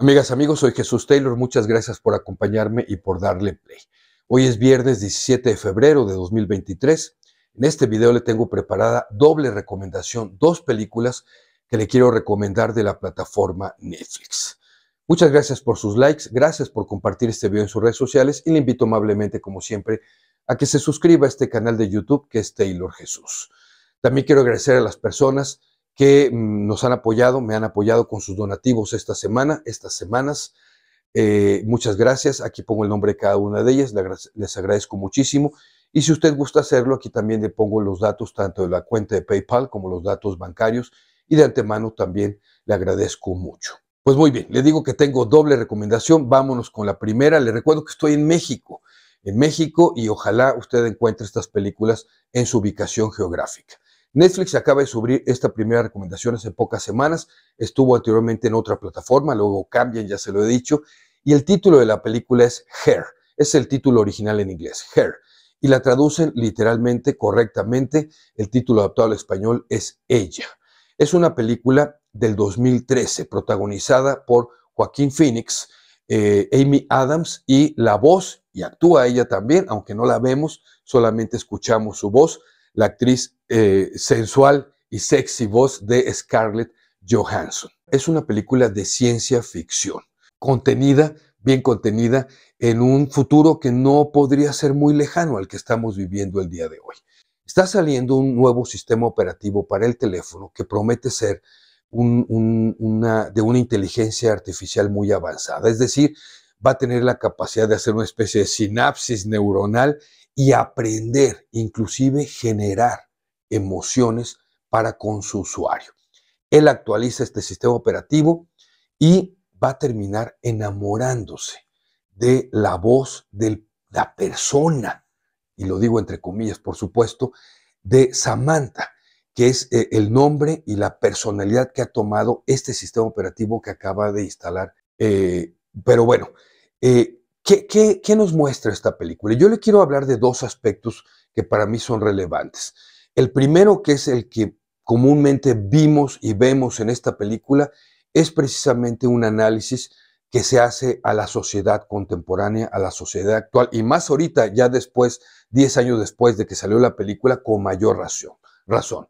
Amigas, amigos, soy Jesús Taylor. Muchas gracias por acompañarme y por darle play. Hoy es viernes 17 de febrero de 2023. En este video le tengo preparada doble recomendación, dos películas que le quiero recomendar de la plataforma Netflix. Muchas gracias por sus likes, gracias por compartir este video en sus redes sociales y le invito amablemente, como siempre, a que se suscriba a este canal de YouTube que es Taylor Jesús. También quiero agradecer a las personas que mm, nos han apoyado, me han apoyado con sus donativos esta semana, estas semanas. Eh, muchas gracias. Aquí pongo el nombre de cada una de ellas. Les agradezco muchísimo. Y si usted gusta hacerlo, aquí también le pongo los datos tanto de la cuenta de PayPal como los datos bancarios. Y de antemano también le agradezco mucho. Pues muy bien, le digo que tengo doble recomendación. Vámonos con la primera. Le recuerdo que estoy en México, en México, y ojalá usted encuentre estas películas en su ubicación geográfica. Netflix acaba de subir esta primera recomendación hace pocas semanas, estuvo anteriormente en otra plataforma, luego cambian, ya se lo he dicho, y el título de la película es Hair, es el título original en inglés, Hair, y la traducen literalmente, correctamente, el título adaptado al español es Ella. Es una película del 2013, protagonizada por Joaquín Phoenix, eh, Amy Adams y la voz, y actúa ella también, aunque no la vemos, solamente escuchamos su voz, la actriz eh, sensual y sexy voz de Scarlett Johansson. Es una película de ciencia ficción, contenida, bien contenida, en un futuro que no podría ser muy lejano al que estamos viviendo el día de hoy. Está saliendo un nuevo sistema operativo para el teléfono que promete ser una, de una inteligencia artificial muy avanzada, es decir, va a tener la capacidad de hacer una especie de sinapsis neuronal y aprender, inclusive generar emociones para con su usuario. Él actualiza este sistema operativo y va a terminar enamorándose de la voz de la persona, y lo digo entre comillas, por supuesto, de Samantha, que es eh, el nombre y la personalidad que ha tomado este sistema operativo que acaba de instalar. Eh, pero bueno, eh, ¿qué, nos muestra esta película? Yo le quiero hablar de dos aspectos que para mí son relevantes. El primero, que es el que comúnmente vimos y vemos en esta película, es precisamente un análisis que se hace a la sociedad contemporánea, a la sociedad actual, y más ahorita, ya después, 10 años después de que salió la película, con mayor razón, razón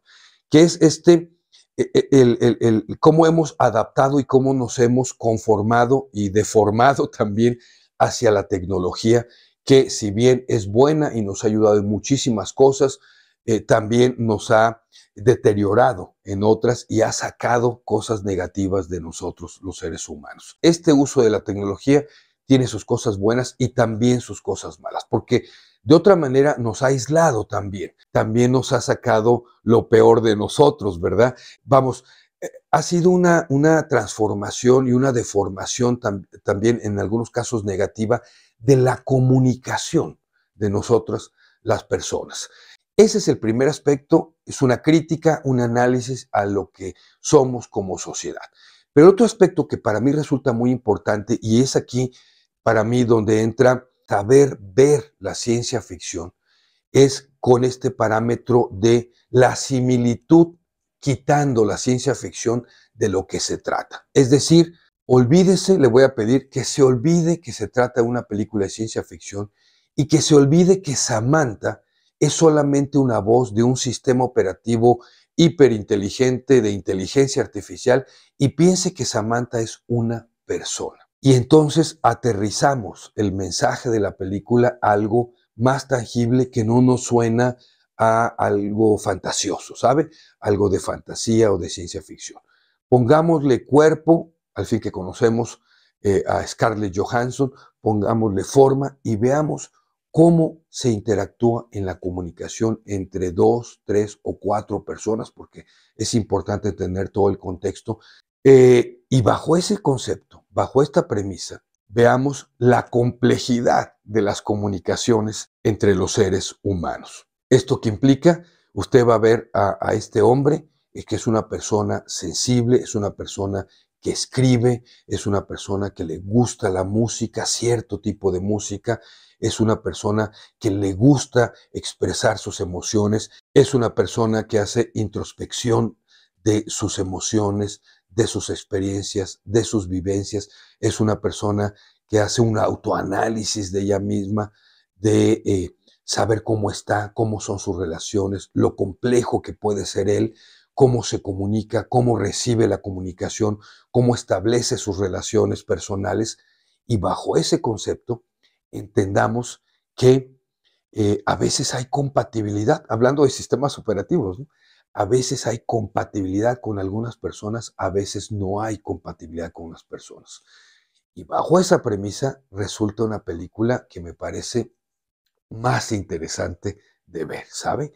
que es este e, e, el, el, cómo hemos adaptado y cómo nos hemos conformado y deformado también hacia la tecnología, que si bien es buena y nos ha ayudado en muchísimas cosas, eh, también nos ha deteriorado en otras y ha sacado cosas negativas de nosotros los seres humanos. Este uso de la tecnología tiene sus cosas buenas y también sus cosas malas, porque de otra manera, nos ha aislado también, también nos ha sacado lo peor de nosotros, ¿verdad? Vamos, eh, ha sido una, una transformación y una deformación también, en algunos casos negativa, de la comunicación de nosotras las personas. Ese es el primer aspecto, es una crítica, un análisis a lo que somos como sociedad. Pero otro aspecto que para mí resulta muy importante y es aquí para mí donde entra saber ver la ciencia ficción es con este parámetro de la similitud quitando la ciencia ficción de lo que se trata. Es decir, olvídese, le voy a pedir que se olvide que se trata de una película de ciencia ficción y que se olvide que Samantha es solamente una voz de un sistema operativo hiperinteligente de inteligencia artificial y piense que Samantha es una persona. Y entonces aterrizamos el mensaje de la película a algo más tangible que no nos suena a algo fantasioso, ¿sabe? Algo de fantasía o de ciencia ficción. Pongámosle cuerpo, al fin que conocemos eh, a Scarlett Johansson, pongámosle forma y veamos cómo se interactúa en la comunicación entre dos, tres o cuatro personas, porque es importante tener todo el contexto. Eh, y bajo ese concepto, bajo esta premisa, veamos la complejidad de las comunicaciones entre los seres humanos. Esto que implica, usted va a ver a, a este hombre, es eh, que es una persona sensible, es una persona que escribe, es una persona que le gusta la música, cierto tipo de música, es una persona que le gusta expresar sus emociones, es una persona que hace introspección de sus emociones, de sus experiencias, de sus vivencias. Es una persona que hace un autoanálisis de ella misma, de eh, saber cómo está, cómo son sus relaciones, lo complejo que puede ser él, cómo se comunica, cómo recibe la comunicación, cómo establece sus relaciones personales. Y bajo ese concepto, entendamos que eh, a veces hay compatibilidad, hablando de sistemas operativos, ¿no? A veces hay compatibilidad con algunas personas, a veces no hay compatibilidad con las personas. Y bajo esa premisa resulta una película que me parece más interesante de ver, ¿sabe?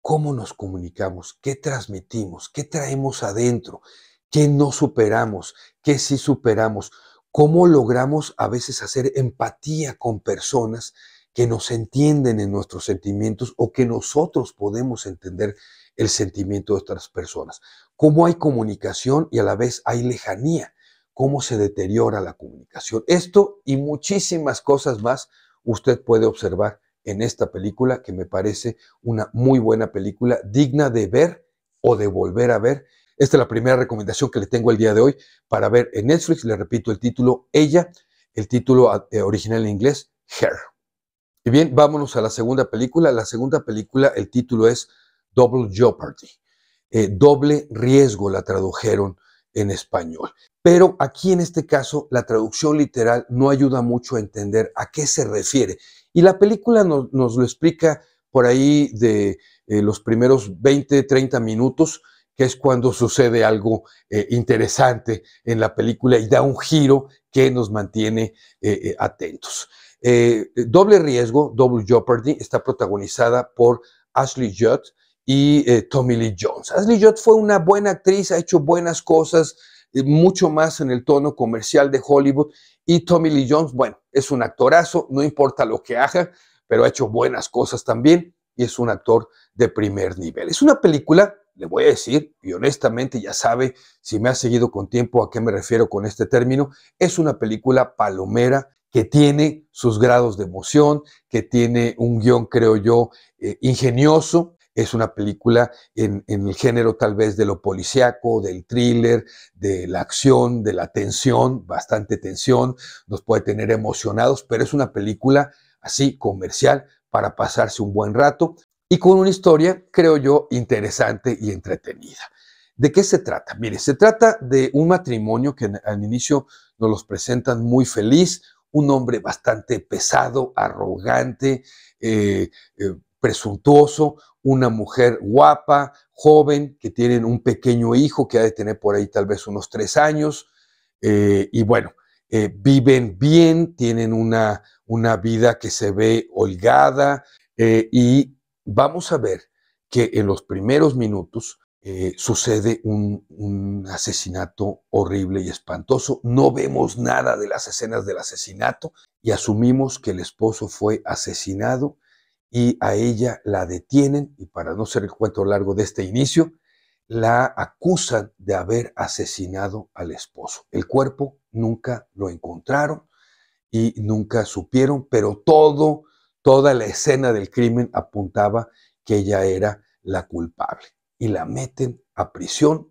Cómo nos comunicamos, qué transmitimos, qué traemos adentro, qué no superamos, qué sí superamos, cómo logramos a veces hacer empatía con personas que nos entienden en nuestros sentimientos o que nosotros podemos entender el sentimiento de otras personas. Cómo hay comunicación y a la vez hay lejanía, cómo se deteriora la comunicación. Esto y muchísimas cosas más usted puede observar en esta película que me parece una muy buena película, digna de ver o de volver a ver. Esta es la primera recomendación que le tengo el día de hoy para ver en Netflix. Le repito el título, ella, el título ah, eh, original en inglés, Her. Y bien, vámonos a la segunda película. La segunda película, el título es Double Jeopardy. Eh, doble riesgo la tradujeron en español. Pero aquí en este caso la traducción literal no ayuda mucho a entender a qué se refiere. Y la película nos, lo explica por ahí de eh, los primeros 20, 30 minutos, que es cuando sucede algo eh, interesante en la película y da un giro que nos mantiene atentos. Eh, doble Riesgo, Double Jeopardy, está protagonizada por Ashley Judd y eh, Tommy Lee Jones. Ashley Judd fue una buena actriz, ha hecho buenas cosas, eh, mucho más en el tono comercial de Hollywood. Y Tommy Lee Jones, bueno, es un actorazo, no importa lo que haga, pero ha hecho buenas cosas también y es un actor de primer nivel. Es una película, le voy a decir, y honestamente ya sabe si me ha seguido con tiempo a qué me refiero con este término, es una película palomera que tiene sus grados de emoción, que tiene un guión, creo yo, eh, ingenioso. Es una película en, el género tal vez de lo policíaco, del thriller, de la acción, de la tensión, bastante tensión, nos puede tener emocionados, pero es una película así comercial para pasarse un buen rato y con una historia, creo yo, interesante y entretenida. ¿De qué se trata? Mire, se trata de un matrimonio que al inicio nos los presentan muy feliz, un hombre bastante pesado, arrogante, eh, eh, presuntuoso, una mujer guapa, joven, que tienen un pequeño hijo que ha de tener por ahí tal vez unos tres años, eh, y bueno, viven bien, tienen una, una, vida que se ve holgada, y vamos a ver que en los primeros minutos eh, sucede un, asesinato horrible y espantoso. No vemos nada de las escenas del asesinato y asumimos que el esposo fue asesinado y a ella la detienen y para no ser el cuento largo de este inicio, la acusan de haber asesinado al esposo. El cuerpo nunca lo encontraron y nunca supieron, pero todo, toda la escena del crimen apuntaba que ella era la culpable y la meten a prisión,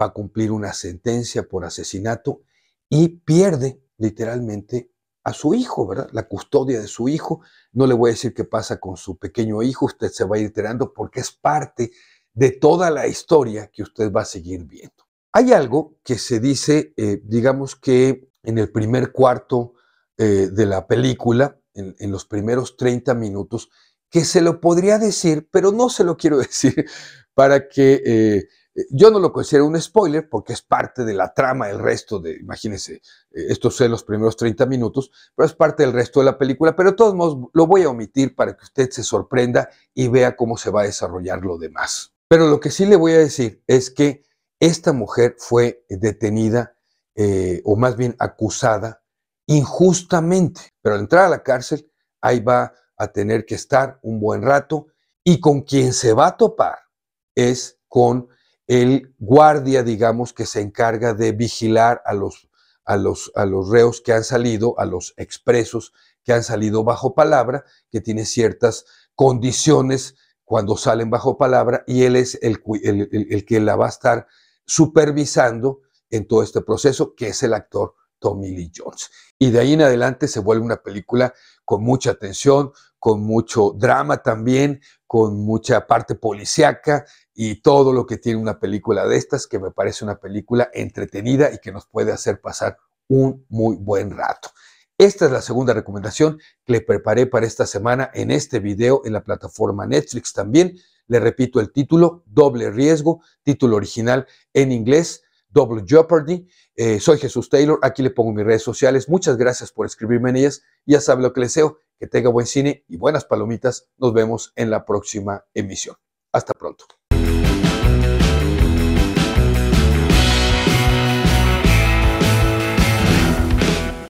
va a cumplir una sentencia por asesinato y pierde literalmente a su hijo, ¿verdad? La custodia de su hijo. No le voy a decir qué pasa con su pequeño hijo, usted se va a ir enterando porque es parte de toda la historia que usted va a seguir viendo. Hay algo que se dice, eh, digamos que en el primer cuarto eh, de la película, en, los primeros 30 minutos, que se lo podría decir, pero no se lo quiero decir para que eh, eh, yo no lo considero un spoiler porque es parte de la trama, el resto de, imagínense, eh, estos son los primeros 30 minutos, pero es parte del resto de la película, pero de todos modos lo voy a omitir para que usted se sorprenda y vea cómo se va a desarrollar lo demás. Pero lo que sí le voy a decir es que esta mujer fue detenida, o más bien acusada, injustamente, pero al entrar a la cárcel, ahí va a tener que estar un buen rato y con quien se va a topar es con el guardia, digamos, que se encarga de vigilar a los, a los, a los reos que han salido, a los expresos que han salido bajo palabra, que tiene ciertas condiciones cuando salen bajo palabra y él es el, el que la va a estar supervisando en todo este proceso, que es el actor Tommy Lee Jones. Y de ahí en adelante se vuelve una película con mucha tensión, con mucho drama también, con mucha parte policiaca y todo lo que tiene una película de estas, que me parece una película entretenida y que nos puede hacer pasar un muy buen rato. Esta es la segunda recomendación que le preparé para esta semana en este video en la plataforma Netflix también. Le repito el título, Doble Riesgo, título original en inglés, Double Jeopardy. Eh, soy Jesús Taylor, aquí le pongo mis redes sociales. Muchas gracias por escribirme en ellas. Ya saben lo que les deseo, que tenga buen cine y buenas palomitas. Nos vemos en la próxima emisión. Hasta pronto.